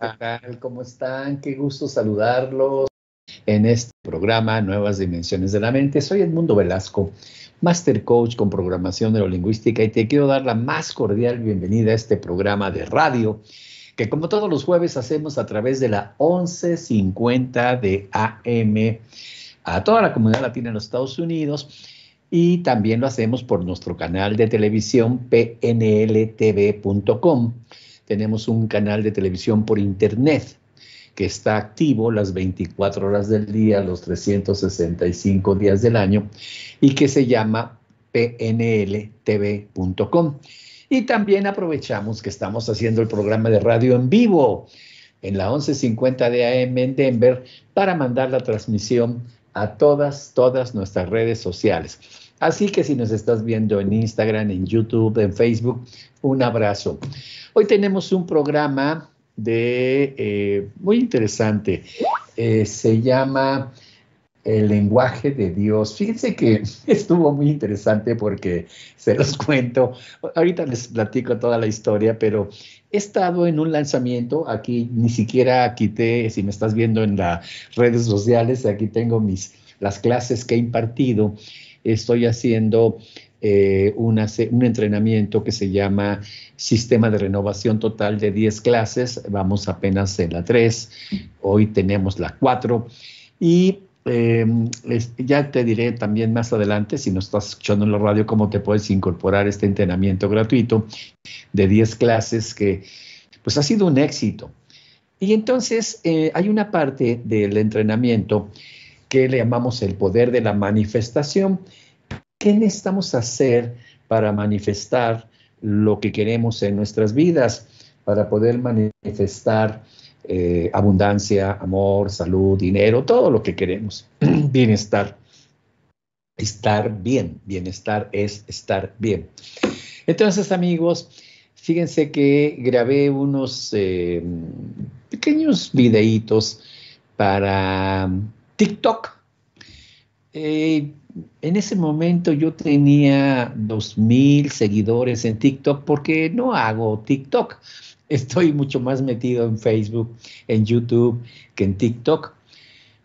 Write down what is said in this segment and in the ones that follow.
¿Qué ah. tal? ¿Cómo están? Qué gusto saludarlos en este programa Nuevas Dimensiones de la Mente. Soy Edmundo Velasco, Master Coach con Programación Neurolingüística y te quiero dar la más cordial bienvenida a este programa de radio que como todos los jueves hacemos a través de la 1150 de AM a toda la comunidad latina en los Estados Unidos y también lo hacemos por nuestro canal de televisión pnltv.com tenemos un canal de televisión por internet que está activo las 24 horas del día, los 365 días del año, y que se llama pnltv.com. Y también aprovechamos que estamos haciendo el programa de radio en vivo en la 11.50 de AM en Denver para mandar la transmisión a todas, todas nuestras redes sociales. Así que si nos estás viendo en Instagram, en YouTube, en Facebook, un abrazo. Hoy tenemos un programa de eh, muy interesante. Eh, se llama El lenguaje de Dios. Fíjense que estuvo muy interesante porque se los cuento. Ahorita les platico toda la historia, pero he estado en un lanzamiento. Aquí ni siquiera quité, si me estás viendo en las redes sociales, aquí tengo mis las clases que he impartido estoy haciendo eh, un entrenamiento que se llama Sistema de Renovación Total de 10 clases. Vamos apenas en la 3, hoy tenemos la 4. Y em, ya te diré también más adelante, si no estás escuchando en la radio, cómo te puedes incorporar este entrenamiento gratuito de 10 clases que pues ha sido un éxito. Y entonces eh, hay una parte del entrenamiento que le llamamos el poder de la manifestación. ¿Qué necesitamos hacer para manifestar lo que queremos en nuestras vidas? Para poder manifestar eh, abundancia, amor, salud, dinero, todo lo que queremos, bienestar. Estar bien, bienestar es estar bien. Entonces, amigos, fíjense que grabé unos eh, pequeños videitos para TikTok. Eh, en ese momento yo tenía mil seguidores en TikTok porque no hago TikTok. Estoy mucho más metido en Facebook, en YouTube que en TikTok.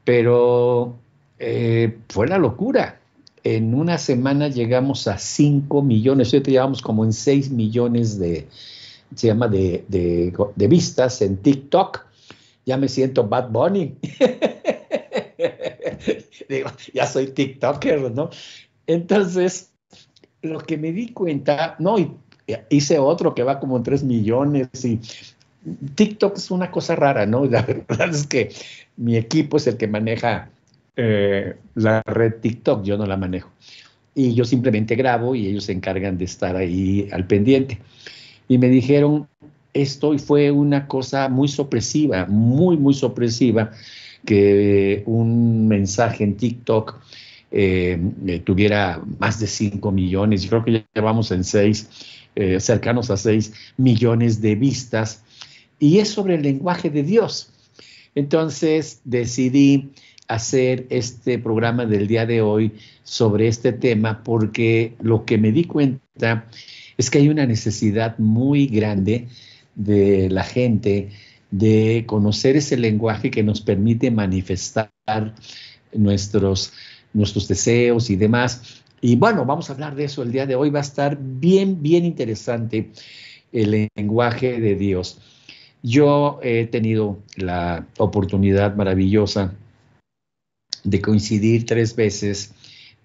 Pero eh, fue la locura. En una semana llegamos a 5 millones, hoy te llevamos como en 6 millones de, se llama, de, de vistas en TikTok. Ya me siento Bad Bunny. digo, ya soy TikToker, ¿no? Entonces, lo que me di cuenta, no, eh, hice otro que va como en 3 millones y TikTok es una cosa rara, ¿no? La verdad es que mi equipo es el que maneja eh, la red TikTok, yo no la manejo. Y yo simplemente grabo y ellos se encargan de estar ahí al pendiente. Y me dijeron esto fue una cosa muy sorpresiva, muy, muy sorpresiva, que un mensaje en TikTok eh, eh, tuviera más de 5 millones, y creo que ya llevamos en 6, eh, cercanos a 6 millones de vistas, y es sobre el lenguaje de Dios. Entonces decidí hacer este programa del día de hoy sobre este tema porque lo que me di cuenta es que hay una necesidad muy grande de la gente de conocer ese lenguaje que nos permite manifestar nuestros, nuestros deseos y demás. Y bueno, vamos a hablar de eso el día de hoy. Va a estar bien, bien interesante el lenguaje de Dios. Yo he tenido la oportunidad maravillosa de coincidir tres veces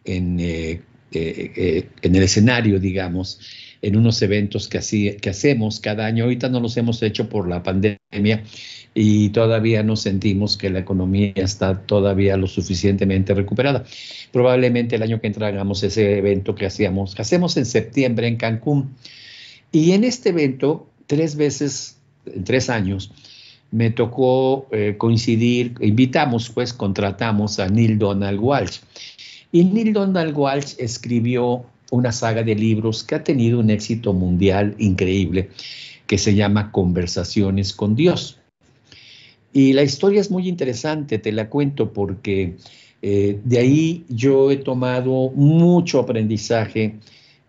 en, eh, eh, eh, en el escenario, digamos, en unos eventos que, así, que hacemos cada año. Ahorita no los hemos hecho por la pandemia y todavía no sentimos que la economía está todavía lo suficientemente recuperada. Probablemente el año que entra ese evento que hacíamos, hacemos en septiembre en Cancún. Y en este evento, tres veces, en tres años, me tocó eh, coincidir, invitamos, pues contratamos a Neil Donald Walsh. Y Neil Donald Walsh escribió una saga de libros que ha tenido un éxito mundial increíble, que se llama Conversaciones con Dios. Y la historia es muy interesante, te la cuento porque eh, de ahí yo he tomado mucho aprendizaje.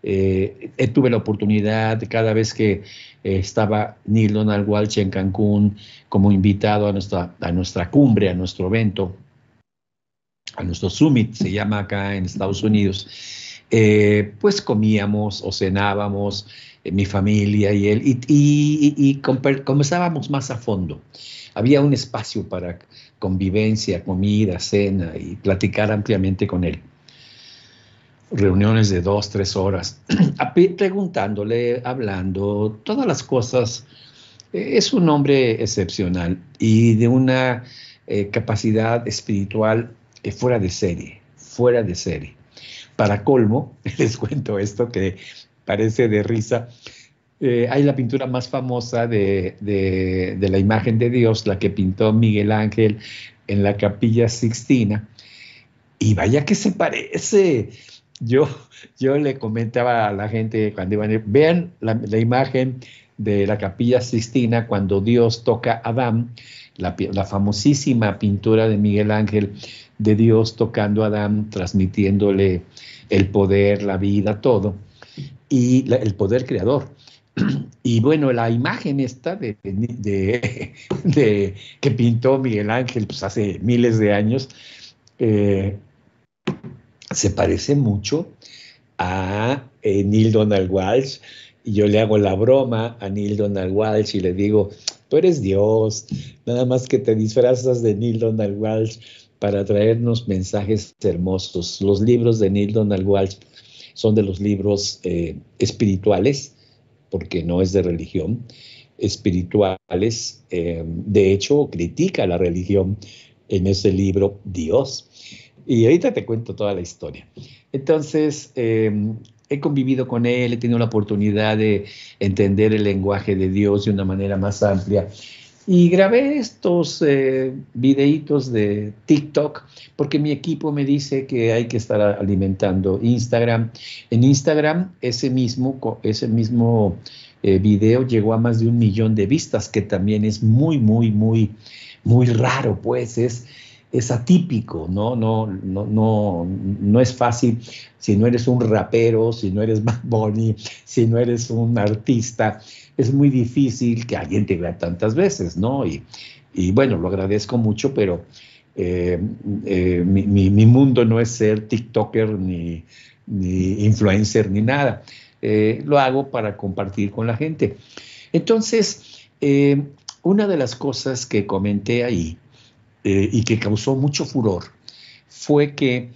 Eh, tuve la oportunidad cada vez que eh, estaba Neil Donald Walsh en Cancún como invitado a nuestra, a nuestra cumbre, a nuestro evento, a nuestro summit, se llama acá en Estados Unidos eh, pues comíamos o cenábamos, eh, mi familia y él, y, y, conversábamos más a fondo. Había un espacio para convivencia, comida, cena y platicar ampliamente con él. Reuniones de dos, tres horas, preguntándole, hablando, todas las cosas. E-, es un hombre excepcional y de una eh, capacidad espiritual fuera de serie, fuera de serie. Para colmo, les cuento esto que parece de risa. Eh, hay la pintura más famosa de, la imagen de Dios, la que pintó Miguel Ángel en la capilla Sixtina. Y vaya que se parece. Yo, yo le comentaba a la gente cuando iban, a vean la, imagen de la capilla Sixtina cuando Dios toca a Adán, la famosísima pintura de Miguel Ángel de Dios tocando a Adán, transmitiéndole el poder, la vida, todo, y el poder creador. Y bueno, la imagen esta de, de, que pintó Miguel Ángel pues, hace miles de años eh, se parece mucho a eh, Neil Donald Walsh. Y yo le hago la broma a Neil Donald Walsh y le digo, tú eres Dios, nada más que te disfrazas de Neil Donald Walsh para traernos mensajes hermosos. Los libros de Neil Donald Walsh son de los libros eh, espirituales, porque no es de religión, espirituales. Eh, de hecho, critica la religión en ese libro Dios. Y ahorita te cuento toda la historia. Entonces, eh, he convivido con él, he tenido la oportunidad de entender el lenguaje de Dios de una manera más amplia y grabé estos eh, videitos de TikTok porque mi equipo me dice que hay que estar alimentando Instagram. En Instagram ese mismo, ese mismo eh, video llegó a más de un millón de vistas, que también es muy, muy, muy, muy raro, pues es es atípico, ¿no? No, no, no, no es fácil si no eres un rapero, si no eres Bad si no eres un artista, es muy difícil que alguien te vea tantas veces, ¿no? Y, bueno, lo agradezco mucho, pero eh, eh, mi, mundo no es ser TikToker ni, ni influencer ni nada. Eh, lo hago para compartir con la gente. Entonces, una de las cosas que comenté ahí eh, y que causó mucho furor fue que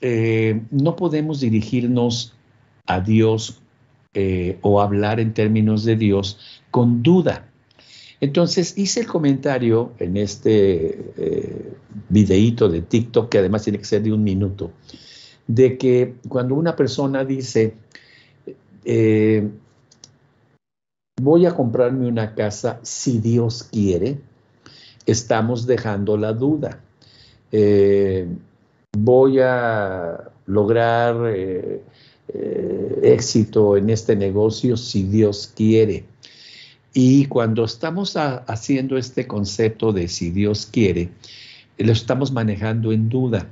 eh, no podemos dirigirnos a Dios eh, o hablar en términos de Dios con duda. Entonces hice el comentario en este videíto de TikTok, que además tiene que ser de un minuto, de que cuando una persona dice, voy a comprarme una casa si Dios quiere, estamos dejando la duda. Eh, voy a lograr eh, eh, éxito en este negocio si Dios quiere. Y cuando estamos haciendo este concepto de si Dios quiere, lo estamos manejando en duda.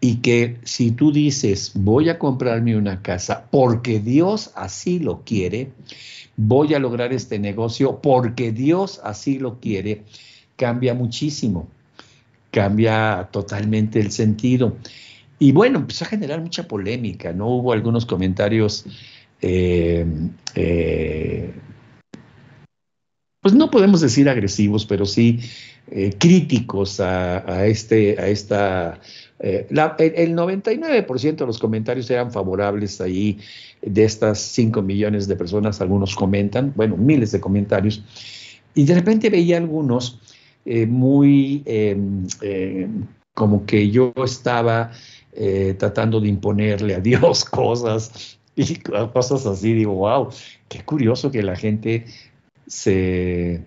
Y que si tú dices, voy a comprarme una casa porque Dios así lo quiere, voy a lograr este negocio porque Dios así lo quiere, cambia muchísimo, cambia totalmente el sentido. Y bueno, empezó a generar mucha polémica, ¿no? Hubo algunos comentarios, eh, eh, pues no podemos decir agresivos, pero sí eh, críticos a, este, a esta... el, el 99% de los comentarios eran favorables ahí de estas 5 millones de personas, algunos comentan, bueno, miles de comentarios, y de repente veía algunos eh, muy em, eh, como que yo estaba eh, tratando de imponerle a Dios cosas y cosas así. Digo, wow, qué curioso que la gente se,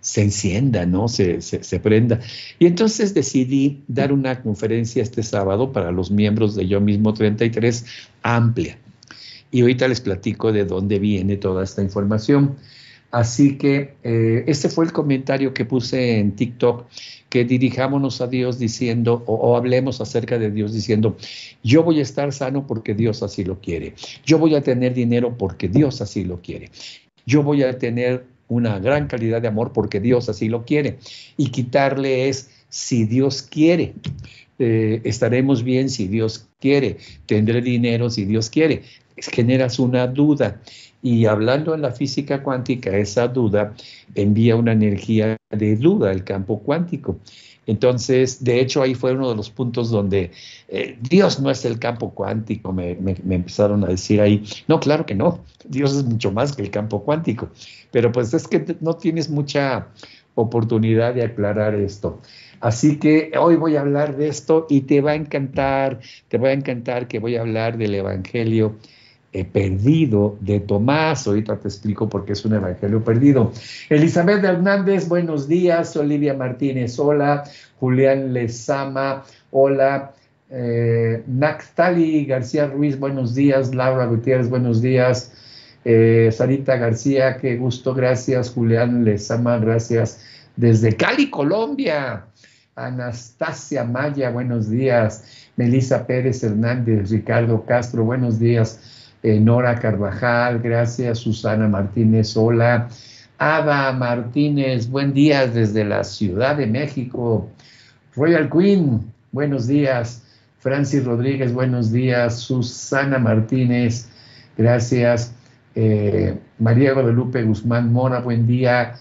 se encienda, ¿no? Se, se, se, prenda. Y entonces decidí dar una conferencia este sábado para los miembros de Yo Mismo 33 amplia. Y ahorita les platico de dónde viene toda esta información. Así que eh, este fue el comentario que puse en TikTok, que dirijámonos a Dios diciendo, o, hablemos acerca de Dios diciendo, yo voy a estar sano porque Dios así lo quiere, yo voy a tener dinero porque Dios así lo quiere, yo voy a tener una gran calidad de amor porque Dios así lo quiere, y quitarle es, si Dios quiere, eh, estaremos bien si Dios quiere, tendré dinero si Dios quiere, generas una duda y hablando en la física cuántica, esa duda envía una energía de duda al campo cuántico. Entonces, de hecho, ahí fue uno de los puntos donde eh, Dios no es el campo cuántico, me, me, empezaron a decir ahí, no, claro que no, Dios es mucho más que el campo cuántico, pero pues es que no tienes mucha oportunidad de aclarar esto. Así que hoy voy a hablar de esto y te va a encantar, te va a encantar que voy a hablar del Evangelio He perdido de Tomás. Ahorita te explico por qué es un evangelio perdido. Elizabeth Hernández, buenos días. Olivia Martínez, hola. Julián Lezama, hola. Eh, García Ruiz, buenos días. Laura Gutiérrez, buenos días. Eh, Sarita García, qué gusto, gracias. Julián Lezama, gracias. Desde Cali, Colombia. Anastasia Maya, buenos días. Melissa Pérez Hernández, Ricardo Castro, buenos días. Eh, Nora Carvajal, gracias, Susana Martínez, hola. Ada Martínez, buen día desde la Ciudad de México. Royal Queen, buenos días. Francis Rodríguez, buenos días. Susana Martínez, gracias. Eh, María Guadalupe Guzmán Mora, buen día.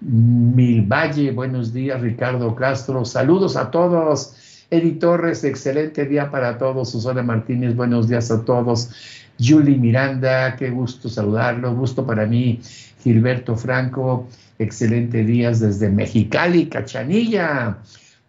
Mil Valle, buenos días. Ricardo Castro, saludos a todos. Eddie Torres, excelente día para todos. Susana Martínez, buenos días a todos. Julie Miranda, qué gusto saludarlo, gusto para mí, Gilberto Franco, excelente días desde Mexicali, Cachanilla,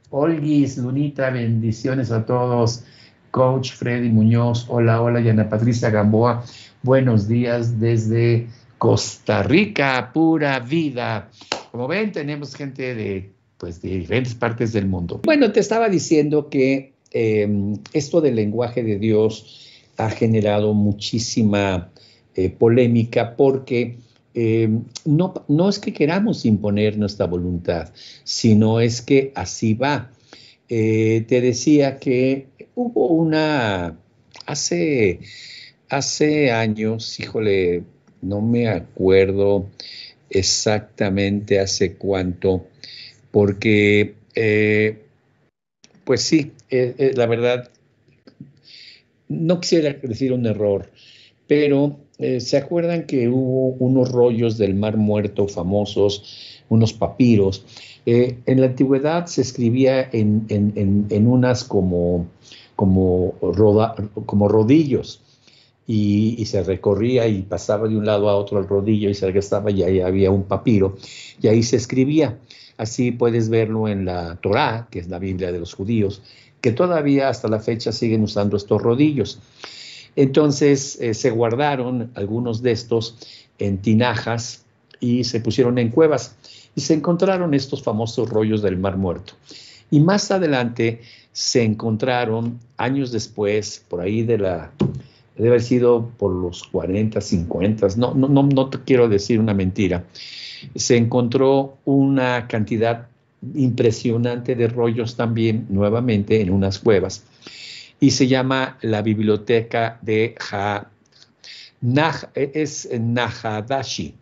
Olguis, Lunita, bendiciones a todos, Coach Freddy Muñoz, hola, hola, Yana Patricia Gamboa, buenos días desde Costa Rica, pura vida. Como ven, tenemos gente de, pues, diferentes partes del mundo. Bueno, te estaba diciendo que em, esto del lenguaje de Dios, ha generado muchísima eh, polémica porque eh, no, no, es que queramos imponer nuestra voluntad, sino es que así va. Eh, te decía que hubo una, hace, hace años, híjole, no me acuerdo exactamente hace cuánto, porque, pues sí, la verdad, no quisiera decir un error, pero eh, se acuerdan que hubo unos rollos del mar muerto famosos, unos papiros. Eh, en la antigüedad se escribía en, unas como, como, rodillos. Y, se recorría y pasaba de un lado a otro el rodillo y se regresaba y ahí había un papiro y ahí se escribía. Así puedes verlo en la Torá, que es la Biblia de los judíos, que todavía hasta la fecha siguen usando estos rodillos. Entonces eh, se guardaron algunos de estos en tinajas y se pusieron en cuevas y se encontraron estos famosos rollos del Mar Muerto. Y más adelante se encontraron, años después, por ahí de la, debe haber sido por los 40, 50, no, no, no, no quiero decir una mentira, se encontró una cantidad impresionante de rollos también, nuevamente en unas cuevas, y se llama la biblioteca de e, es Nahadashi,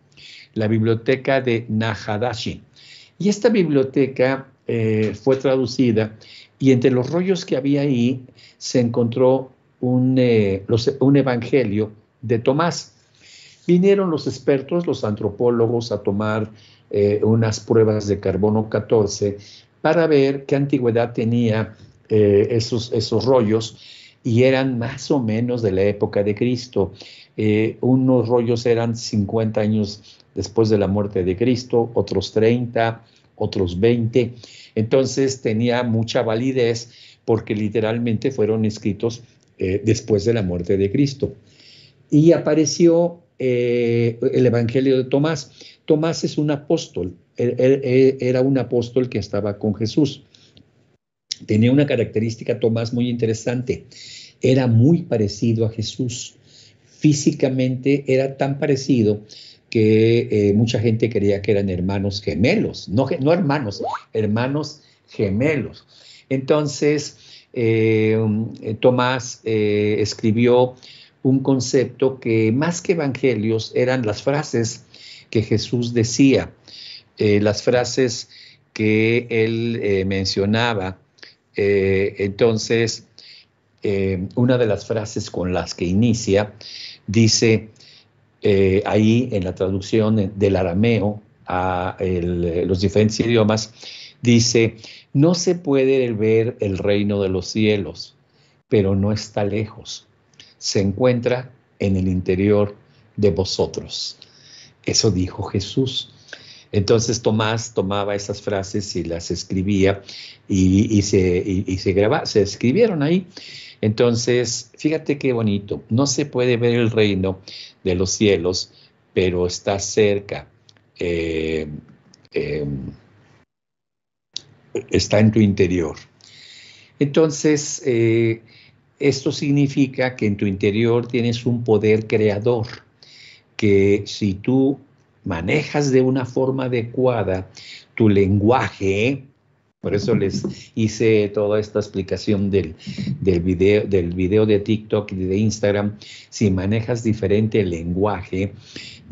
la biblioteca de Nahadashi. Y esta biblioteca eh, fue traducida y entre los rollos que había ahí se encontró un, eh, un evangelio de Tomás. Vinieron los expertos, los antropólogos, a tomar eh, unas pruebas de carbono 14 para ver qué antigüedad tenía eh, esos, esos rollos y eran más o menos de la época de Cristo. Eh, unos rollos eran 50 años después de la muerte de Cristo, otros 30, otros 20. Entonces tenía mucha validez porque literalmente fueron escritos después de la muerte de Cristo. Y apareció eh, el Evangelio de Tomás. Tomás es un apóstol, era un apóstol que estaba con Jesús. Tenía una característica Tomás muy interesante, era muy parecido a Jesús. Físicamente era tan parecido que eh, mucha gente creía que eran hermanos gemelos, no, hermanos, hermanos gemelos. Entonces, eh, Tomás escribió un concepto que más que evangelios eran las frases que Jesús decía, eh, las frases que él eh, mencionaba. Eh, entonces, una de las frases con las que inicia dice ahí en la traducción del arameo a los diferentes idiomas, dice, no se puede ver el reino de los cielos, pero no está lejos se encuentra en el interior de vosotros. Eso dijo Jesús. Entonces Tomás tomaba esas frases y las escribía y, se, y, se, graba, se escribieron ahí. Entonces, fíjate qué bonito. No se puede ver el reino de los cielos, pero está cerca. Eh, em, está en tu interior. Entonces, eh, esto significa que en tu interior tienes un poder creador, que si tú manejas de una forma adecuada tu lenguaje, por eso les hice toda esta explicación del, video, del video de TikTok y de Instagram. Si manejas diferente lenguaje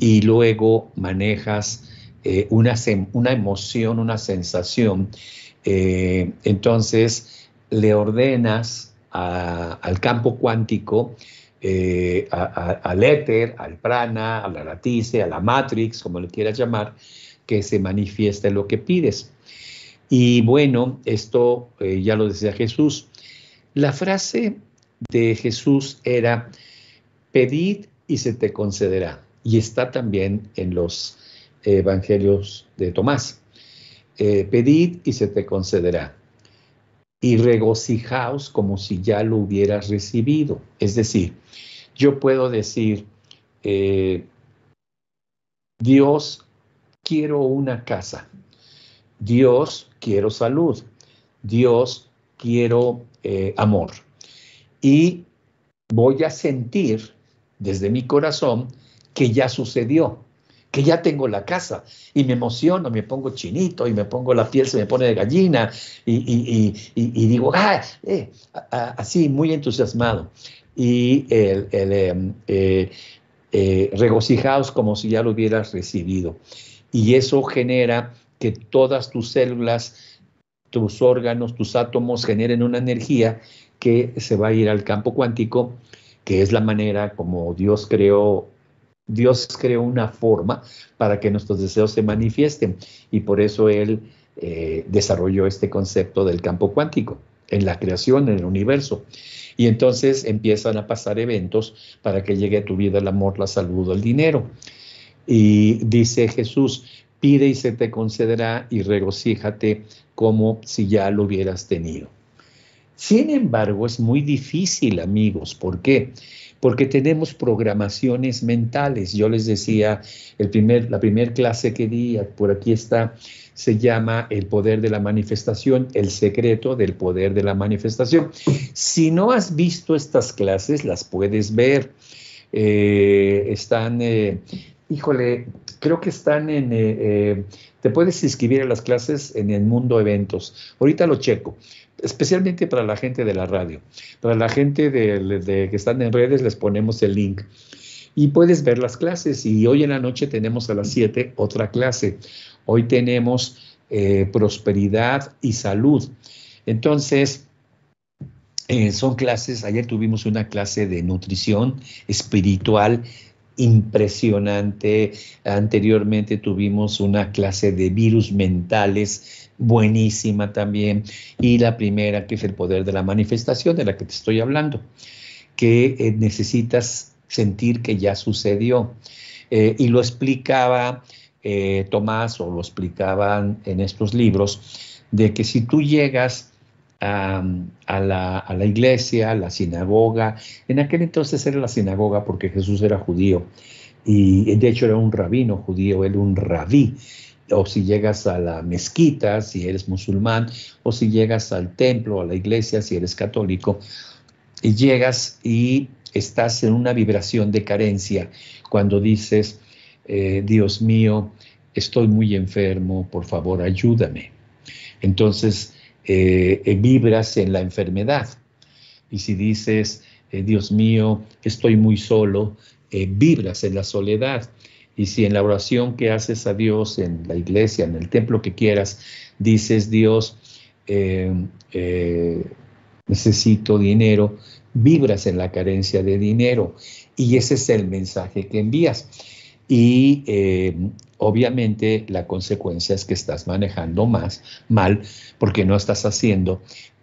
y luego manejas eh, una, una, emoción, una sensación, eh, entonces le ordenas al campo cuántico, eh, al éter, al prana, a la latice, a la matrix, como lo quieras llamar, que se manifieste lo que pides. Y bueno, esto eh, ya lo decía Jesús. La frase de Jesús era, pedid y se te concederá. Y está también en los evangelios de Tomás. Eh, pedid y se te concederá y regocijaos como si ya lo hubieras recibido. Es decir, yo puedo decir, eh, Dios, quiero una casa. Dios, quiero salud. Dios, quiero eh, amor. Y voy a sentir desde mi corazón que ya sucedió, que ya tengo la casa y me emociono, me pongo chinito y me pongo la piel, se me pone de gallina y, digo, ah, eh, así, muy entusiasmado. Y em, eh, eh, regocijados como si ya lo hubieras recibido. Y eso genera que todas tus células, tus órganos, tus átomos generen una energía que se va a ir al campo cuántico, que es la manera como Dios creó Dios creó una forma para que nuestros deseos se manifiesten y por eso Él eh, desarrolló este concepto del campo cuántico en la creación, en el universo. Y entonces empiezan a pasar eventos para que llegue a tu vida el amor, la salud, el dinero. Y dice Jesús, pide y se te concederá y regocíjate como si ya lo hubieras tenido. Sin embargo, es muy difícil, amigos. ¿Por qué? porque tenemos programaciones mentales. Yo les decía, el primer, la primera clase que di, por aquí está, se llama El poder de la manifestación, el secreto del poder de la manifestación. Si no has visto estas clases, las puedes ver. Eh, están, eh, híjole, creo que están en, eh, te puedes inscribir a las clases en el mundo eventos. Ahorita lo checo especialmente para la gente de la radio. Para la gente de, que están en redes les ponemos el link. Y puedes ver las clases. Y hoy en la noche tenemos a las 7 otra clase. Hoy tenemos eh, prosperidad y salud. Entonces, eh, son clases, ayer tuvimos una clase de nutrición espiritual impresionante, anteriormente tuvimos una clase de virus mentales buenísima también. Y la primera, que es el poder de la manifestación, de la que te estoy hablando, que eh, necesitas sentir que ya sucedió. Eh, y lo explicaba eh, Tomás o lo explicaban en estos libros, de que si tú llegas a, la, iglesia, a la sinagoga, en aquel entonces era la sinagoga porque Jesús era judío y de hecho era un rabino judío, él un rabí, o si llegas a la mezquita, si eres musulmán, o si llegas al templo, a la iglesia, si eres católico, y llegas y estás en una vibración de carencia cuando dices, eh, Dios mío, estoy muy enfermo, por favor ayúdame. Entonces eh, eh, vibras en la enfermedad. Y si dices, Dios mío, estoy muy solo, vibras en la soledad. Y si en la oración que haces a Dios, en la iglesia, en el templo que quieras, dices, Dios, eh, eh, necesito dinero, vibras en la carencia de dinero. Y ese es el mensaje que envías. Y eh, obviamente la consecuencia es que estás manejando más mal porque no estás haciendo.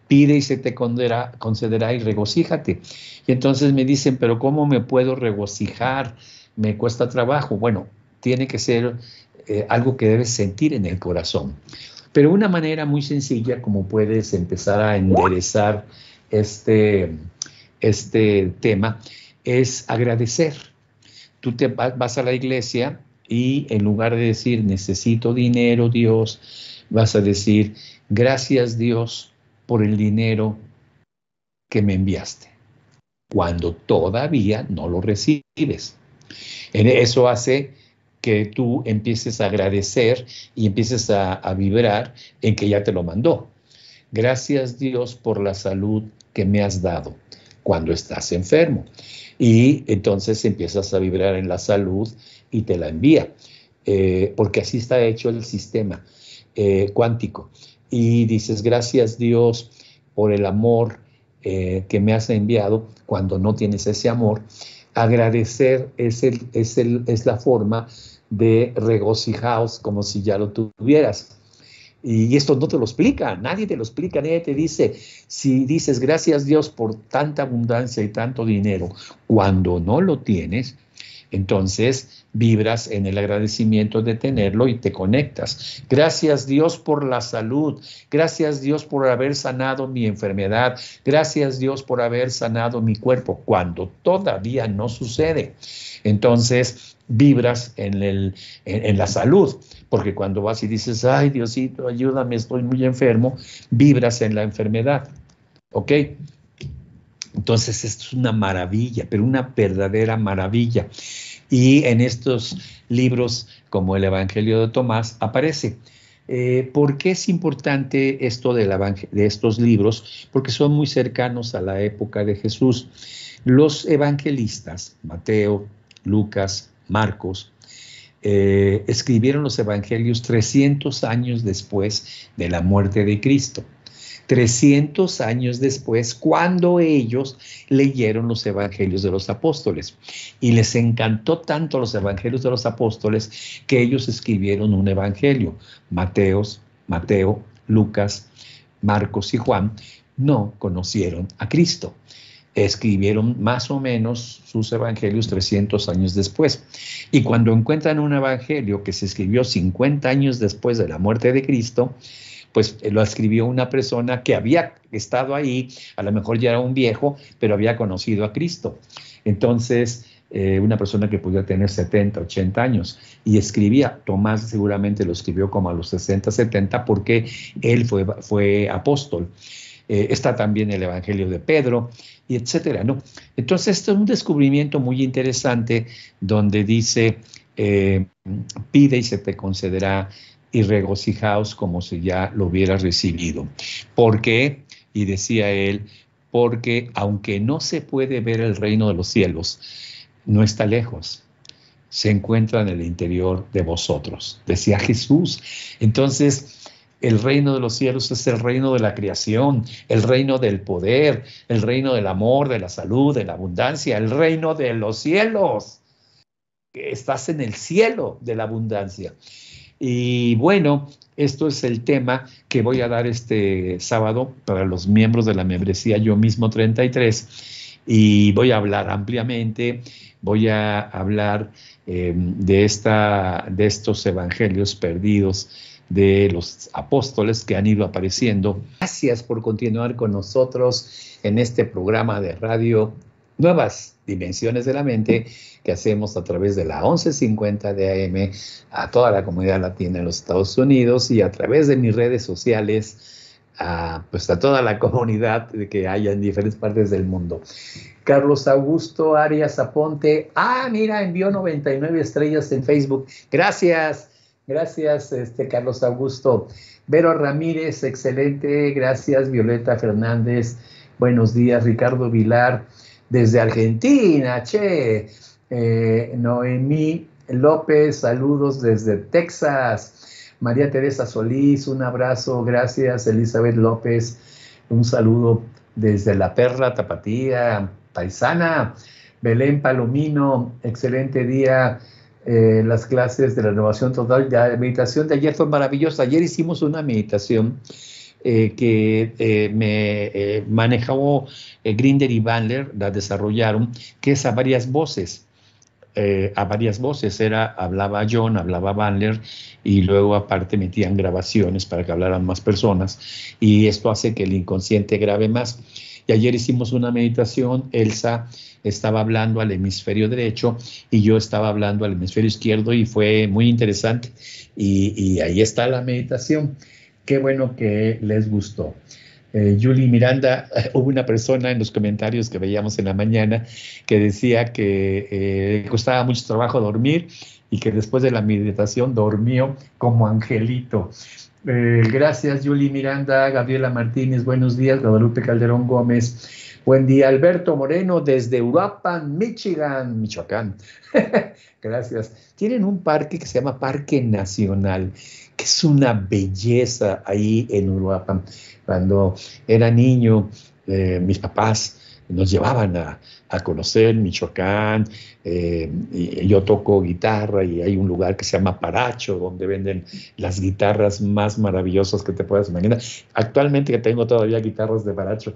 Pide y se te concederá, concederá y regocíjate. Y entonces me dicen, pero ¿cómo me puedo regocijar? me cuesta trabajo. Bueno, tiene que ser eh, algo que debes sentir en el corazón. Pero una manera muy sencilla como puedes empezar a enderezar este, este tema es agradecer. Tú te vas a la iglesia y en lugar de decir necesito dinero, Dios, vas a decir gracias, Dios, por el dinero que me enviaste, cuando todavía no lo recibes. Eso hace que tú empieces a agradecer y empieces a, vibrar en que ya te lo mandó. Gracias Dios por la salud que me has dado cuando estás enfermo. Y entonces empiezas a vibrar en la salud y te la envía, eh, porque así está hecho el sistema eh, cuántico. Y dices, gracias Dios por el amor eh, que me has enviado cuando no tienes ese amor Agradecer es, el, es, el, es la forma de regocijaos como si ya lo tuvieras. Y esto no te lo explica, nadie te lo explica, nadie te dice, si dices gracias Dios por tanta abundancia y tanto dinero, cuando no lo tienes, entonces vibras en el agradecimiento de tenerlo y te conectas. Gracias Dios por la salud. Gracias Dios por haber sanado mi enfermedad. Gracias Dios por haber sanado mi cuerpo cuando todavía no sucede. Entonces vibras en, el, en, la salud, porque cuando vas y dices, ay Diosito, ayúdame, estoy muy enfermo, vibras en la enfermedad. ¿Ok? Entonces, esto es una maravilla, pero una verdadera maravilla. Y en estos libros, como el Evangelio de Tomás, aparece. Eh, ¿Por qué es importante esto de estos libros? Porque son muy cercanos a la época de Jesús. Los evangelistas, Mateo, Lucas, Marcos, eh, escribieron los evangelios 300 años después de la muerte de Cristo. 300 años después, cuando ellos leyeron los Evangelios de los Apóstoles. Y les encantó tanto los Evangelios de los Apóstoles que ellos escribieron un Evangelio, Mateos, Mateo, Lucas, Marcos y Juan, no conocieron a Cristo escribieron más o menos sus evangelios 300 años después. Y cuando encuentran un evangelio que se escribió 50 años después de la muerte de Cristo, pues eh, lo escribió una persona que había estado ahí, a lo mejor ya era un viejo, pero había conocido a Cristo. Entonces, eh, una persona que podía tener 70, 80 años, y escribía, Tomás seguramente lo escribió como a los 60, 70, porque él fue, fue apóstol. Eh, está también el Evangelio de Pedro, y etcétera, ¿no? Entonces, esto es un descubrimiento muy interesante donde dice, pide y se te concederá, y regocijaos como si ya lo hubieras recibido. ¿Por qué? Y decía él, porque aunque no se puede ver el reino de los cielos, no está lejos, se encuentra en el interior de vosotros, decía Jesús. Entonces, el reino de los cielos es el reino de la creación, el reino del poder, el reino del amor, de la salud, de la abundancia, el reino de los cielos. Estás en el cielo de la abundancia. Y bueno, esto es el tema que voy a dar este sábado para los miembros de la membresía Yo mismo 33. Y voy a hablar ampliamente, voy a hablar eh, de, esta, de estos evangelios perdidos de los apóstoles que han ido apareciendo. Gracias por continuar con nosotros en este programa de radio nuevas dimensiones de la mente que hacemos a través de la 1150 de AM a toda la comunidad latina en los Estados Unidos y a través de mis redes sociales a, pues a toda la comunidad que haya en diferentes partes del mundo. Carlos Augusto Arias Aponte, ah, mira, envió 99 estrellas en Facebook. Gracias, gracias, este Carlos Augusto. Vero Ramírez, excelente, gracias, Violeta Fernández. Buenos días, Ricardo Vilar desde Argentina, che. Eh, Noemí López, saludos desde Texas. María Teresa Solís, un abrazo. Gracias, Elizabeth López. Un saludo desde La Perla, Tapatía, Paisana. Belén Palomino, excelente día. Eh, las clases de la renovación total. La meditación de ayer fue maravillosa. Ayer hicimos una meditación eh, que eh, me eh, eh, Grinder y Bandler, la desarrollaron, que es a varias voces. a varias voces, era, hablaba John, hablaba Bandler y luego aparte metían grabaciones para que hablaran más personas y esto hace que el inconsciente grabe más. Y ayer hicimos una meditación, Elsa estaba hablando al hemisferio derecho y yo estaba hablando al hemisferio izquierdo y fue muy interesante. Y, y ahí está la meditación. Qué bueno que les gustó. Eh, Julie Miranda, hubo una persona en los comentarios que veíamos en la mañana que decía que eh, le costaba mucho trabajo dormir y que después de la meditación dormió como angelito. Eh, gracias, Julie Miranda, Gabriela Martínez, buenos días, Guadalupe Calderón Gómez. Buen día, Alberto Moreno, desde Europa, Michigan, Michoacán. gracias. Tienen un parque que se llama Parque Nacional que es una belleza ahí en Uruapan. Cuando era niño, eh, mis papás nos llevaban a, conocer Michoacán. Eh, yo toco guitarra y hay un lugar que se llama Paracho, donde venden las guitarras más maravillosas que te puedas imaginar. Actualmente tengo todavía guitarras de Paracho.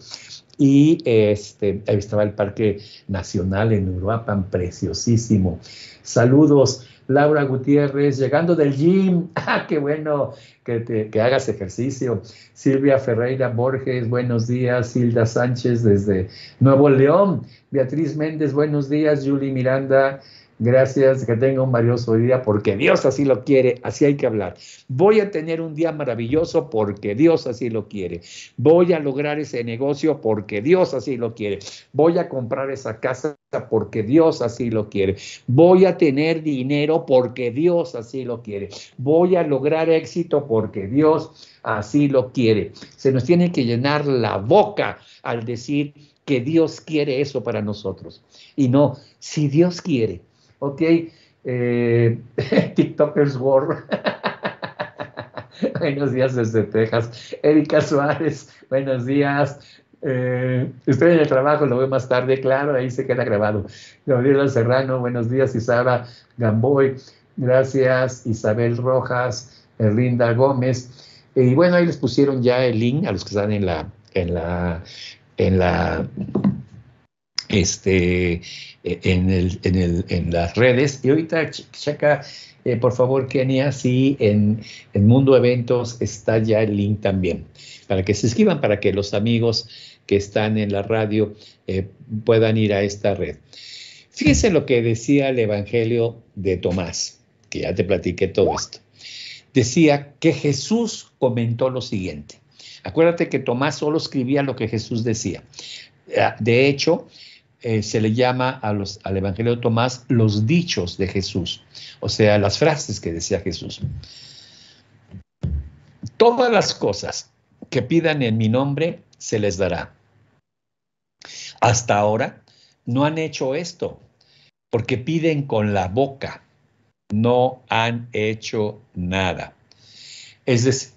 Y este, ahí estaba el Parque Nacional en Uruapan, preciosísimo. Saludos Laura Gutiérrez, llegando del gym, ah, qué bueno que, te, hagas ejercicio! Silvia Ferreira Borges, buenos días. Hilda Sánchez desde Nuevo León. Beatriz Méndez, buenos días. Julie Miranda, Gracias, que tenga un valioso día porque Dios así lo quiere, así hay que hablar. Voy a tener un día maravilloso porque Dios así lo quiere. Voy a lograr ese negocio porque Dios así lo quiere. Voy a comprar esa casa porque Dios así lo quiere. Voy a tener dinero porque Dios así lo quiere. Voy a lograr éxito porque Dios así lo quiere. Se nos tiene que llenar la boca al decir que Dios quiere eso para nosotros. Y no, si Dios quiere ok, eh, TikTokers War. buenos días desde Texas. Erika Suárez, buenos días. Eh, estoy en el trabajo, lo veo más tarde, claro, ahí se queda grabado. Gabriela Serrano, buenos días, Isabela Gamboy, gracias, Isabel Rojas, Linda Gómez. Eh, y bueno, ahí les pusieron ya el link a los que están en la, en la, en la este, e, en, el, en, el, en las redes. Y ahorita checa, eh, por favor, Kenia, si en, el Mundo Eventos está ya el link también, para que se escriban, para que los amigos que están en la radio eh, puedan ir a esta red. Fíjense lo que decía el Evangelio de Tomás, que ya te platiqué todo esto. Decía que Jesús comentó lo siguiente. Acuérdate que Tomás solo escribía lo que Jesús decía. Ah, de hecho, eh, se le llama al Evangelio de Tomás los dichos de Jesús, o sea, las frases que decía Jesús. Todas las cosas que pidan en mi nombre se les dará. Hasta ahora no han hecho esto, porque piden con la boca, no han hecho nada. Es decir,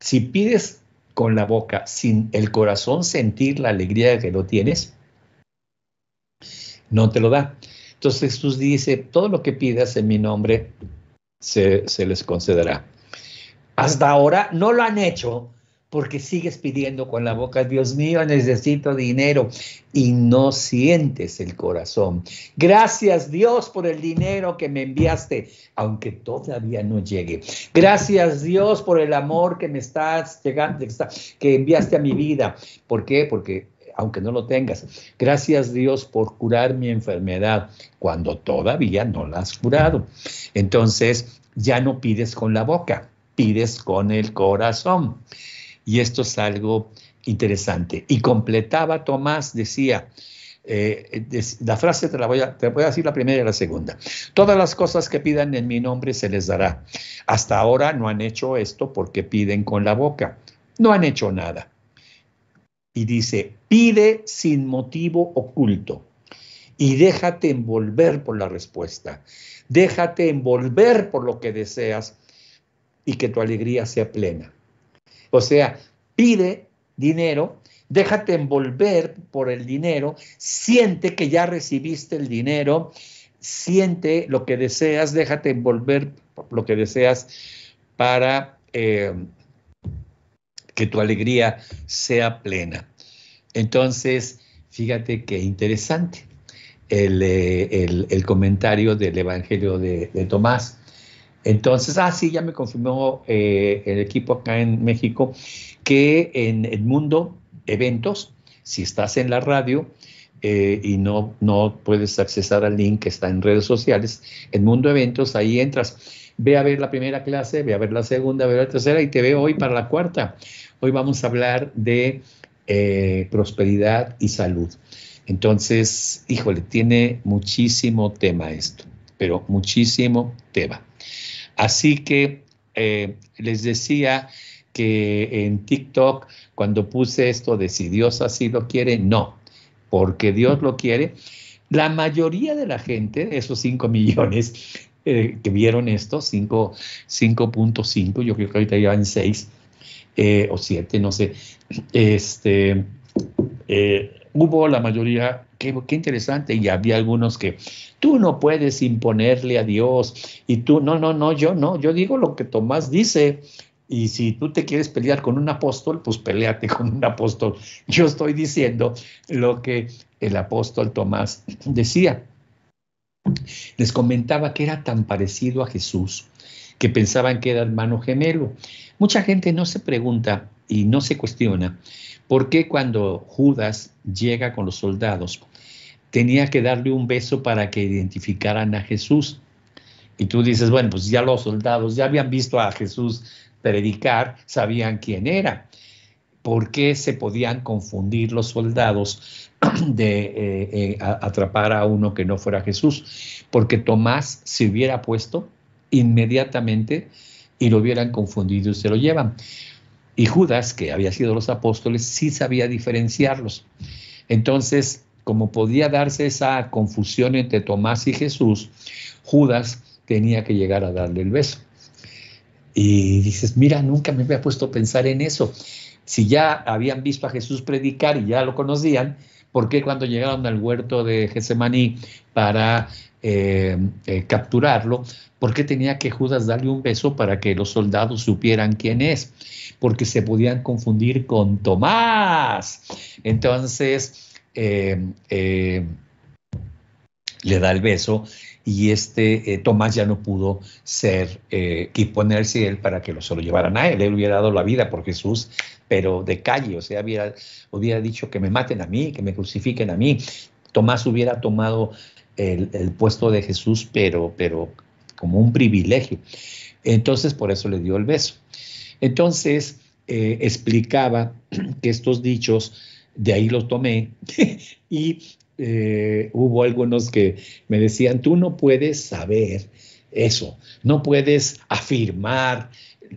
si pides con la boca sin el corazón sentir la alegría que lo tienes, no te lo da. Entonces Jesús dice, todo lo que pidas en mi nombre se, les concederá. Hasta ahora no lo han hecho porque sigues pidiendo con la boca, Dios mío, necesito dinero y no sientes el corazón. Gracias Dios por el dinero que me enviaste, aunque todavía no llegue. Gracias Dios por el amor que me estás llegando, que enviaste a mi vida. ¿Por qué? Porque aunque no lo tengas. Gracias Dios por curar mi enfermedad cuando todavía no la has curado. Entonces ya no pides con la boca, pides con el corazón. Y esto es algo interesante. Y completaba Tomás, decía, eh, eh, la frase te la voy a, te voy a decir la primera y la segunda. Todas las cosas que pidan en mi nombre se les dará. Hasta ahora no han hecho esto porque piden con la boca. No han hecho nada. Y dice, Pide sin motivo oculto y déjate envolver por la respuesta. Déjate envolver por lo que deseas y que tu alegría sea plena. O sea, pide dinero, déjate envolver por el dinero, siente que ya recibiste el dinero, siente lo que deseas, déjate envolver por lo que deseas para eh, que tu alegría sea plena. Entonces, fíjate qué interesante eh, el, comentario del Evangelio de, Tomás. Entonces, ah, sí, ya me confirmó eh, el equipo acá en México que en el mundo eventos, si estás en la radio eh, y no, no puedes accesar al link que está en redes sociales, en mundo eventos, ahí entras. Ve a ver la primera clase, ve a ver la segunda, ve a ver la tercera y te veo hoy para la cuarta. Hoy vamos a hablar de eh, prosperidad y salud. Entonces, híjole, tiene muchísimo tema esto, pero muchísimo tema. Así que eh, les decía que en TikTok, cuando puse esto de si Dios así lo quiere, no, porque Dios lo quiere. La mayoría de la gente, esos 5 millones eh, que vieron esto, 5.5, yo creo que ahorita en 6, eh, o siete, no sé, este, eh, hubo la mayoría, qué, qué, interesante, y había algunos que tú no puedes imponerle a Dios, y tú, no, no, no, yo no, yo digo lo que Tomás dice. Y si tú te quieres pelear con un apóstol, pues peleate con un apóstol. Yo estoy diciendo lo que el apóstol Tomás decía. Les comentaba que era tan parecido a Jesús que pensaban que era hermano gemelo. Mucha gente no se pregunta y no se cuestiona por qué cuando Judas llega con los soldados tenía que darle un beso para que identificaran a Jesús. Y tú dices, bueno, pues ya los soldados ya habían visto a Jesús predicar, sabían quién era. ¿Por qué se podían confundir los soldados de eh, eh, atrapar a uno que no fuera Jesús? Porque Tomás se hubiera puesto inmediatamente y lo hubieran confundido y se lo llevan. Y Judas, que había sido los apóstoles, sí sabía diferenciarlos. Entonces, como podía darse esa confusión entre Tomás y Jesús, Judas tenía que llegar a darle el beso. Y dices, mira, nunca me había puesto a pensar en eso. Si ya habían visto a Jesús predicar y ya lo conocían, por qué cuando llegaron al huerto de Getsemaní para eh, eh, capturarlo, por qué tenía que Judas darle un beso para que los soldados supieran quién es, porque se podían confundir con Tomás. Entonces, eh, le da el beso y este Tomás ya no pudo ser, Y ponerse él para que lo, se lo llevaran a él. Él hubiera dado la vida por Jesús pero de calle, o sea, hubiera, hubiera dicho que me maten a mí, que me crucifiquen a mí. Tomás hubiera tomado el, puesto de Jesús, pero, pero como un privilegio. Entonces, por eso le dio el beso. Entonces, eh, explicaba que estos dichos, de ahí los tomé, y eh, hubo algunos que me decían, tú no puedes saber eso, no puedes afirmar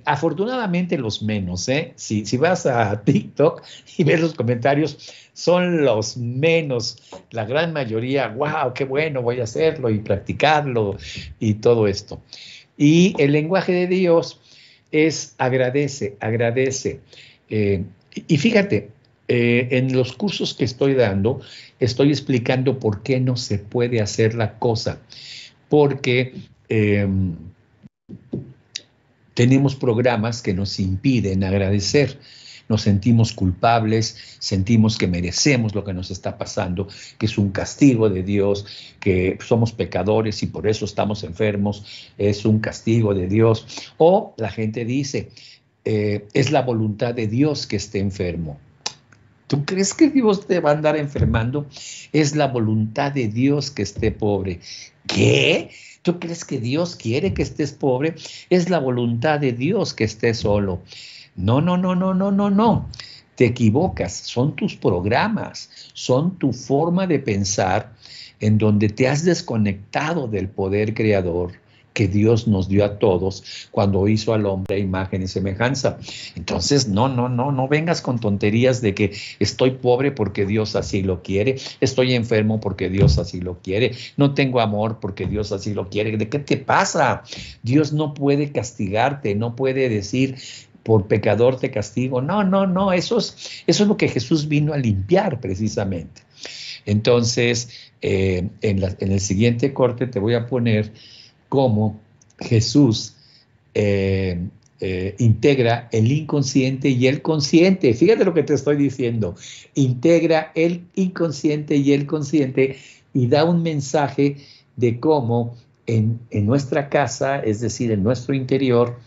afortunadamente los menos, ¿eh? Si, vas a TikTok y ves los comentarios, son los menos. La gran mayoría, wow, qué bueno, voy a hacerlo y practicarlo y todo esto. Y el lenguaje de Dios es agradece, agradece. Eh, y fíjate, eh, en los cursos que estoy dando, estoy explicando por qué no se puede hacer la cosa. Porque tenemos programas que nos impiden agradecer. Nos sentimos culpables, sentimos que merecemos lo que nos está pasando, que es un castigo de Dios, que somos pecadores y por eso estamos enfermos, es un castigo de Dios. O la gente dice, eh, es la voluntad de Dios que esté enfermo. ¿Tú crees que Dios te va a andar enfermando? Es la voluntad de Dios que esté pobre. ¿Qué? ¿Tú crees que Dios quiere que estés pobre? Es la voluntad de Dios que estés solo. No, no, no, no, no, no, no. Te equivocas. Son tus programas, son tu forma de pensar en donde te has desconectado del poder creador que Dios nos dio a todos cuando hizo al hombre imagen y semejanza. Entonces, no, no, no, no vengas con tonterías de que estoy pobre porque Dios así lo quiere, estoy enfermo porque Dios así lo quiere, no tengo amor porque Dios así lo quiere. ¿De qué te pasa? Dios no puede castigarte, no puede decir, por pecador te castigo. No, no, no, eso es, eso es lo que Jesús vino a limpiar precisamente. Entonces, eh, en, en el siguiente corte te voy a poner cómo Jesús eh, eh, integra el inconsciente y el consciente. Fíjate lo que te estoy diciendo. Integra el inconsciente y el consciente y da un mensaje de cómo en, nuestra casa, es decir, en nuestro interior,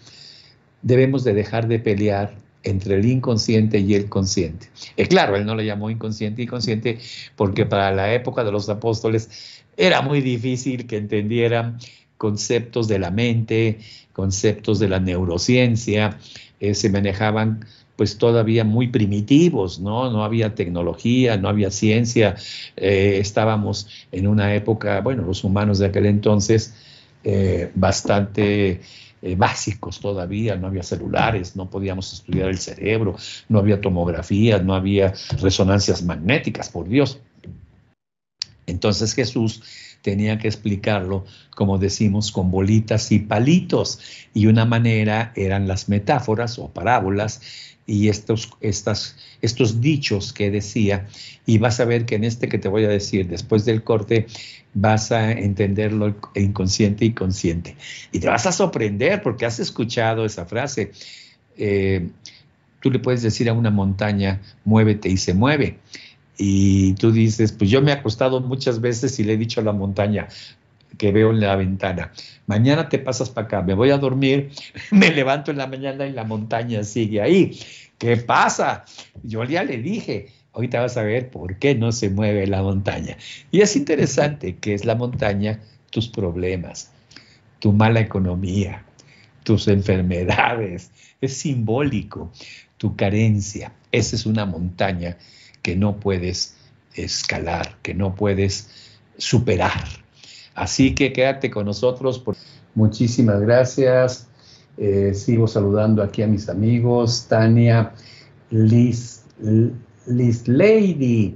debemos de dejar de pelear entre el inconsciente y el consciente. Es eh, claro, él no le llamó inconsciente y consciente porque para la época de los apóstoles era muy difícil que entendieran conceptos de la mente, conceptos de la neurociencia, eh, se manejaban pues todavía muy primitivos, ¿no? No había tecnología, no había ciencia, eh, estábamos en una época, bueno, los humanos de aquel entonces, eh, bastante básicos todavía, no había celulares, no podíamos estudiar el cerebro, no había tomografía, no había resonancias magnéticas, por Dios. Entonces Jesús tenía que explicarlo, como decimos, con bolitas y palitos. Y una manera eran las metáforas o parábolas y estos, estas, estos dichos que decía. Y vas a ver que en este que te voy a decir después del corte vas a entenderlo inconsciente y consciente. Y te vas a sorprender porque has escuchado esa frase. Eh, tú le puedes decir a una montaña, muévete y se mueve y tú dices, pues yo me he acostado muchas veces y le he dicho a la montaña que veo en la ventana, mañana te pasas para acá, me voy a dormir, me levanto en la mañana y la montaña sigue ahí. ¿Qué pasa? Yo ya le dije, ahorita vas a ver por qué no se mueve la montaña. Y es interesante que es la montaña tus problemas, tu mala economía, tus enfermedades, es simbólico, tu carencia. Esa es una montaña que no puedes escalar, que no puedes superar. Así que quédate con nosotros. Muchísimas gracias. Eh, sigo saludando aquí a mis amigos, Tania, Liz, Lady,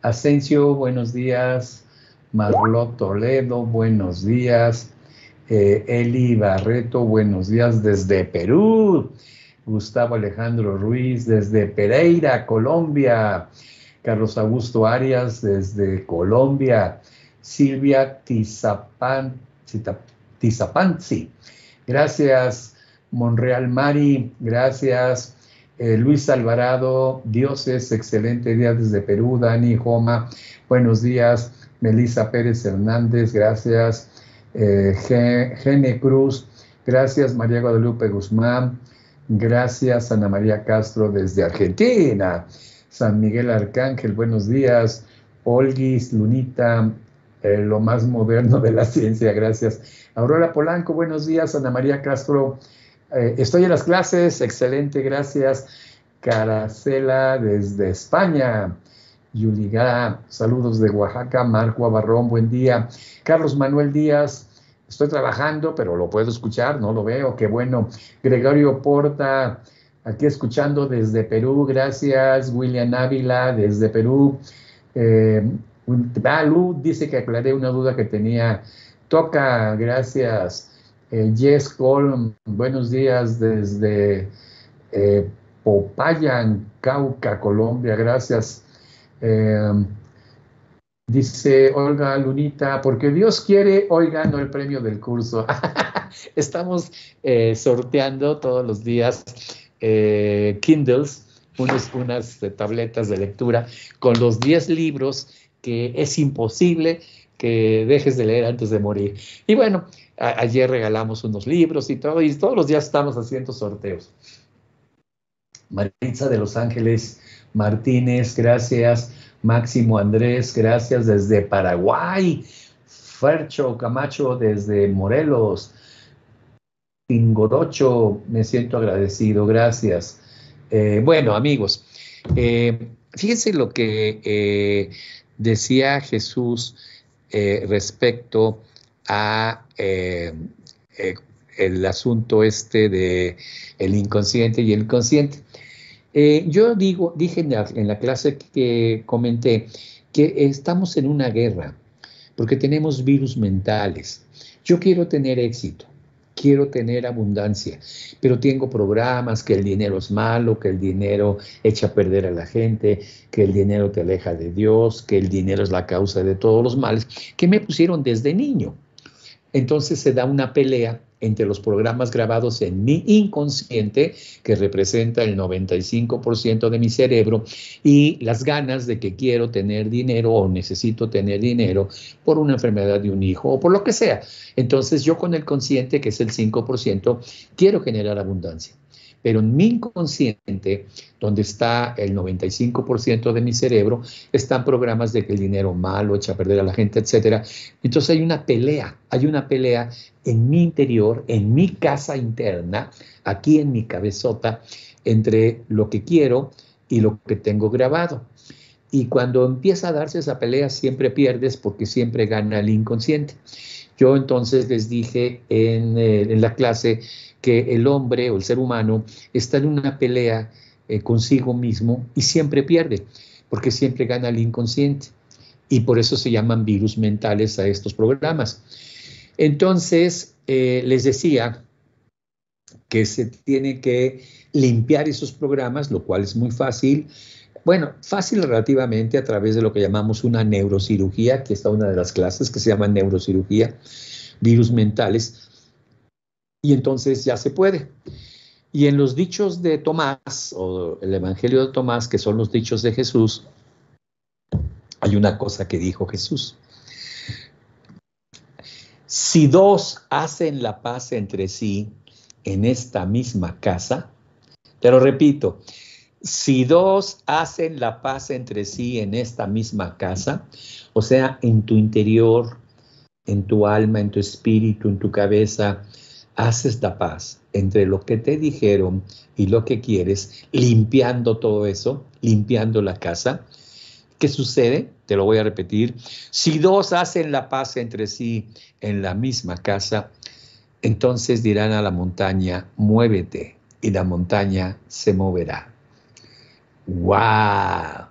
Asensio, buenos días, Marlot Toledo, buenos días, eh, Eli Barreto, buenos días desde Perú, Gustavo Alejandro Ruiz desde Pereira, Colombia, Carlos Augusto Arias desde Colombia, Silvia Tizapan, Tizapanzi, gracias Monreal Mari, gracias eh, Luis Alvarado, Dios es excelente día desde Perú, Dani Joma, buenos días, Melissa Pérez Hernández, gracias, eh, Gene Cruz, gracias María Guadalupe Guzmán, Gracias, Ana María Castro desde Argentina. San Miguel Arcángel, buenos días. Olguis Lunita, eh, lo más moderno de la ciencia, gracias. Aurora Polanco, buenos días. Ana María Castro, eh, estoy en las clases, excelente, gracias. Caracela desde España. Yuligá, saludos de Oaxaca. Marco Abarrón, buen día. Carlos Manuel Díaz, Estoy trabajando, pero lo puedo escuchar, no lo veo, qué bueno. Gregorio Porta, aquí escuchando desde Perú, gracias. William Ávila, desde Perú. Eh, ah, dice que aclaré una duda que tenía. Toca, gracias. Eh, Jess Colm, buenos días desde eh, Cauca, Colombia, gracias. Eh, Dice Olga Lunita, porque Dios quiere, hoy gano el premio del curso. Estamos eh, sorteando todos los días eh, Kindles, unas eh, tabletas de lectura con los 10 libros que es imposible que dejes de leer antes de morir. Y bueno, ayer regalamos unos libros y todo, y todos los días estamos haciendo sorteos. Maritza de Los Ángeles Martínez, gracias. Máximo Andrés, gracias desde Paraguay. Fercho Camacho desde Morelos. Tingorocho, me siento agradecido, gracias. Eh, bueno, amigos, eh, fíjense lo que eh, decía Jesús respecto a el asunto este de el inconsciente y el consciente. Eh, yo digo, dije en la, clase que comenté que estamos en una guerra porque tenemos virus mentales. Yo quiero tener éxito, quiero tener abundancia, pero tengo programas que el dinero es malo, que el dinero echa a perder a la gente, que el dinero te aleja de Dios, que el dinero es la causa de todos los males que me pusieron desde niño entonces se da una pelea entre los programas grabados en mi inconsciente, que representa el 95% de mi cerebro, y las ganas de que quiero tener dinero o necesito tener dinero por una enfermedad de un hijo o por lo que sea. Entonces yo con el consciente, que es el 5%, quiero generar abundancia pero en mi inconsciente, donde está el 95% de mi cerebro, están programas de que el dinero malo echa a perder a la gente, etcétera. Entonces hay una pelea, hay una pelea en mi interior, en mi casa interna, aquí en mi cabezota, entre lo que quiero y lo que tengo grabado. Y cuando empieza a darse esa pelea, siempre pierdes porque siempre gana el inconsciente. Yo entonces les dije eh, en, la clase que el hombre o el ser humano está en una pelea eh, consigo mismo y siempre pierde, porque siempre gana el inconsciente. Y por eso se llaman virus mentales a estos programas. Entonces, eh, les decía que se tiene que limpiar esos programas, lo cual es muy fácil, bueno, fácil relativamente a través de lo que llamamos una neurocirugía, que está una de las clases que se llama neurocirugía, virus mentales, y entonces ya se puede. Y en los dichos de Tomás, o el Evangelio de Tomás, que son los dichos de Jesús, hay una cosa que dijo Jesús. Si dos hacen la paz entre sí en esta misma casa, te lo repito, si dos hacen la paz entre sí en esta misma casa, o sea, en tu interior, en tu alma, en tu espíritu, en tu cabeza, haces la paz entre lo que te dijeron y lo que quieres, limpiando todo eso, limpiando la casa. ¿Qué sucede? Te lo voy a repetir. Si dos hacen la paz entre sí en la misma casa, entonces dirán a la montaña, muévete, y la montaña se moverá. ¡Wow!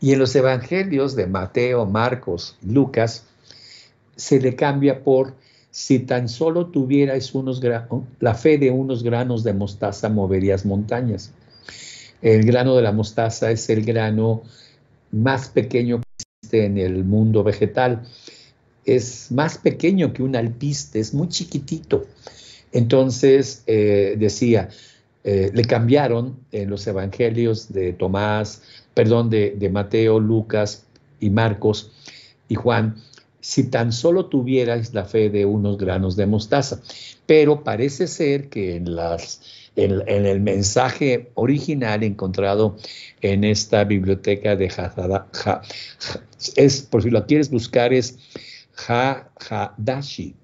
Y en los evangelios de Mateo, Marcos, Lucas, se le cambia por si tan solo tuvierais oh, la fe de unos granos de mostaza moverías montañas. El grano de la mostaza es el grano más pequeño que existe en el mundo vegetal. Es más pequeño que un alpiste, es muy chiquitito. Entonces eh, decía, eh, le cambiaron en eh, los evangelios de Tomás, perdón, de, Mateo, Lucas y Marcos y Juan, si tan solo tuvierais la fe de unos granos de mostaza. Pero parece ser que en, las, en, el mensaje original encontrado en esta biblioteca de Hazada, es, por si lo quieres buscar, es Hadashi,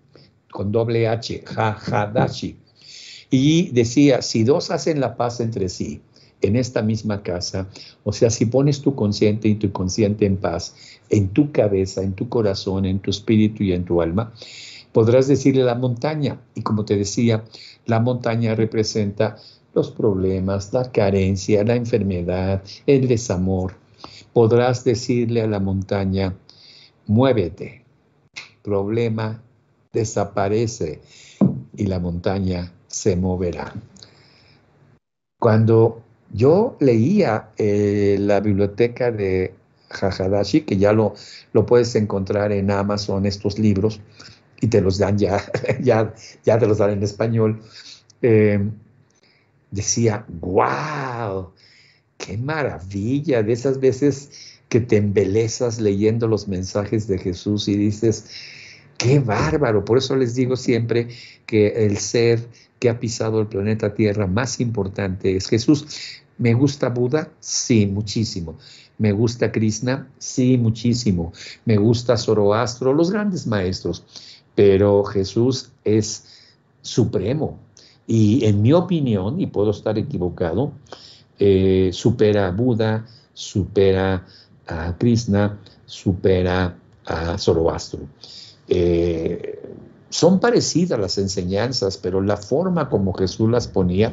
con doble H, Hadashi. Y decía, si dos hacen la paz entre sí en esta misma casa, o sea, si pones tu consciente y tu inconsciente en paz, en tu cabeza, en tu corazón, en tu espíritu y en tu alma, podrás decirle a la montaña. Y como te decía, la montaña representa los problemas, la carencia, la enfermedad, el desamor. Podrás decirle a la montaña, muévete, problema desaparece y la montaña se moverá. Cuando yo leía eh, la biblioteca de Hajadashi, que ya lo, lo puedes encontrar en Amazon, estos libros, y te los dan ya, ya, ya te los dan en español, eh, decía, wow, qué maravilla, de esas veces que te embelezas leyendo los mensajes de Jesús y dices, qué bárbaro, por eso les digo siempre que el ser ha pisado el planeta Tierra más importante es Jesús. ¿Me gusta Buda? Sí, muchísimo. ¿Me gusta Krishna? Sí, muchísimo. ¿Me gusta Zoroastro? Los grandes maestros. Pero Jesús es supremo. Y en mi opinión, y puedo estar equivocado, eh, supera a Buda, supera a Krishna, supera a Zoroastro. Eh, son parecidas las enseñanzas, pero la forma como Jesús las ponía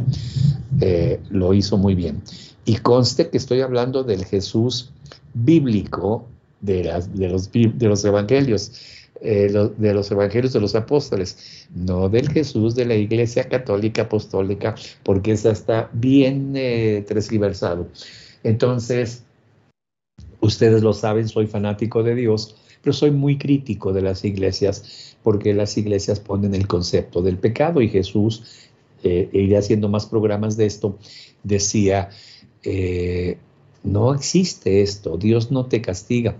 eh, lo hizo muy bien. Y conste que estoy hablando del Jesús bíblico de, los, de los evangelios. Eh, de los evangelios de los apóstoles, no del Jesús de la Iglesia Católica Apostólica, porque esa está bien eh, Entonces, Ustedes lo saben, soy fanático de Dios, pero soy muy crítico de las iglesias porque las iglesias ponen el concepto del pecado y Jesús, eh, iré haciendo más programas de esto, decía, eh, no existe esto, Dios no te castiga.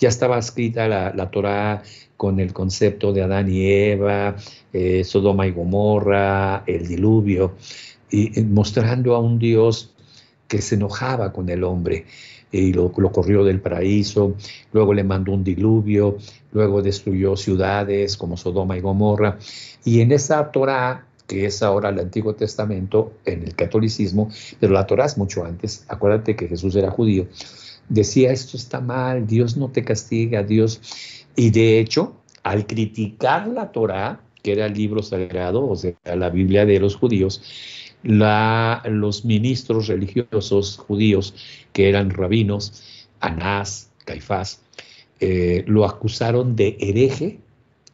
Ya estaba escrita la, Torah con el concepto de Adán y Eva, eh, Sodoma y Gomorra, el diluvio, y eh, mostrando a un Dios que se enojaba con el hombre y lo, corrió del paraíso, luego le mandó un diluvio, luego destruyó ciudades como Sodoma y Gomorra. Y en esa Torá, que es ahora el Antiguo Testamento en el catolicismo, pero la Torá es mucho antes, acuérdate que Jesús era judío, decía esto está mal, Dios no te castiga, Dios. Y de hecho, al criticar la Torá, que era el libro sagrado, o sea, la Biblia de los judíos, la, los ministros religiosos judíos, que eran rabinos, Anás, Caifás, eh, lo acusaron de hereje,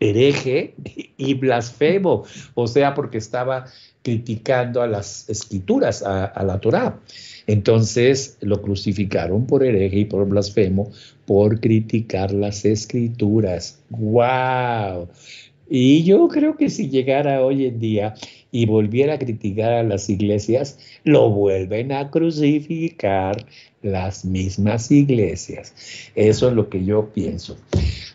hereje y blasfemo, o sea, porque estaba criticando a las escrituras, a, la Torá. Entonces lo crucificaron por hereje y por blasfemo por criticar las escrituras. ¡Wow! Y yo creo que si llegara hoy en día y volviera a criticar a las iglesias, lo vuelven a crucificar las mismas iglesias. Eso es lo que yo pienso.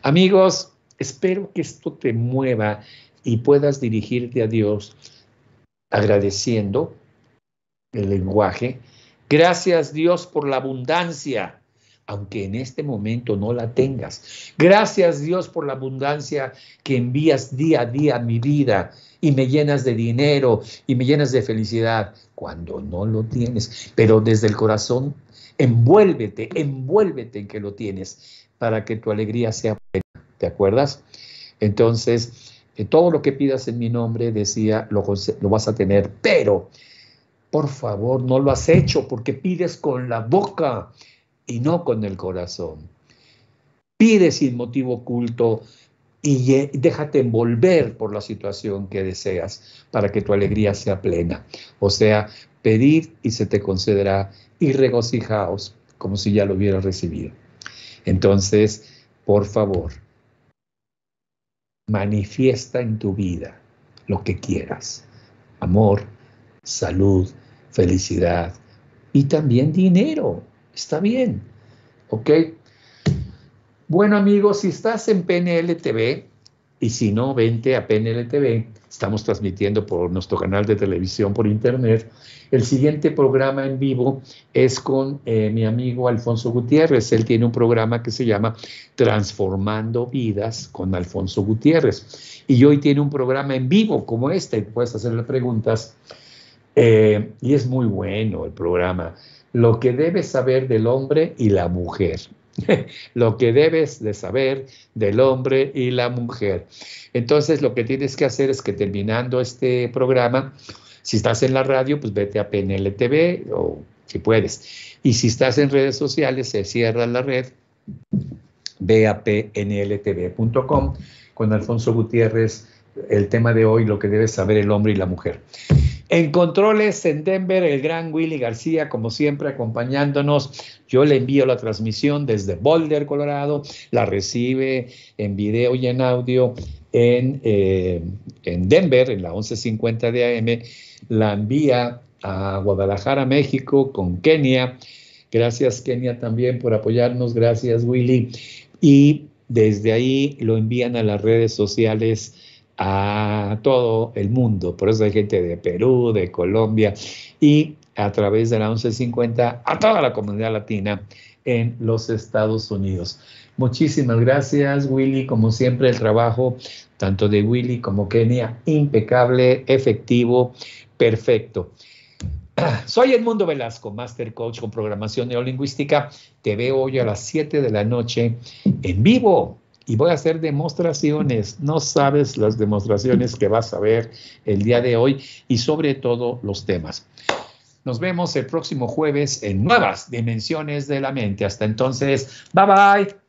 Amigos, espero que esto te mueva y puedas dirigirte a Dios agradeciendo el lenguaje. Gracias Dios por la abundancia aunque en este momento no la tengas. Gracias Dios por la abundancia que envías día a día a mi vida y me llenas de dinero y me llenas de felicidad cuando no lo tienes. Pero desde el corazón, envuélvete, envuélvete en que lo tienes para que tu alegría sea plena. ¿Te acuerdas? Entonces, eh, todo lo que pidas en mi nombre, decía, lo, lo vas a tener, pero por favor, no lo has hecho porque pides con la boca y no con el corazón. Pide sin motivo oculto y déjate envolver por la situación que deseas para que tu alegría sea plena. O sea, pedir y se te concederá y regocijaos como si ya lo hubieras recibido. Entonces, por favor, manifiesta en tu vida lo que quieras. Amor, salud, felicidad y también dinero. Está bien. ¿Ok? Bueno amigos, si estás en PNL TV y si no, vente a PNL TV. Estamos transmitiendo por nuestro canal de televisión por internet. El siguiente programa en vivo es con eh, mi amigo Alfonso Gutiérrez. Él tiene un programa que se llama Transformando Vidas con Alfonso Gutiérrez. Y hoy tiene un programa en vivo como este. Puedes hacerle preguntas. Eh, y es muy bueno el programa lo que debes saber del hombre y la mujer. lo que debes de saber del hombre y la mujer. Entonces lo que tienes que hacer es que terminando este programa, si estás en la radio, pues vete a PNLTV o si puedes. Y si estás en redes sociales, se cierra la red, ve a pnltv.com con Alfonso Gutiérrez, el tema de hoy, lo que debes saber el hombre y la mujer. En controles en Denver, el gran Willy García, como siempre, acompañándonos. Yo le envío la transmisión desde Boulder, Colorado. La recibe en video y en audio en, eh, en Denver, en la 1150 de AM. La envía a Guadalajara, México, con Kenia. Gracias, Kenia, también por apoyarnos. Gracias, Willy. Y desde ahí lo envían a las redes sociales a todo el mundo. Por eso hay gente de Perú, de Colombia y a través de la 1150 a toda la comunidad latina en los Estados Unidos. Muchísimas gracias, Willy. Como siempre, el trabajo tanto de Willy como Kenia, impecable, efectivo, perfecto. Soy Edmundo Velasco, Master Coach con programación neolingüística. Te veo hoy a las 7 de la noche en vivo y voy a hacer demostraciones. No sabes las demostraciones que vas a ver el día de hoy y sobre todo los temas. Nos vemos el próximo jueves en nuevas dimensiones de la mente. Hasta entonces, bye bye.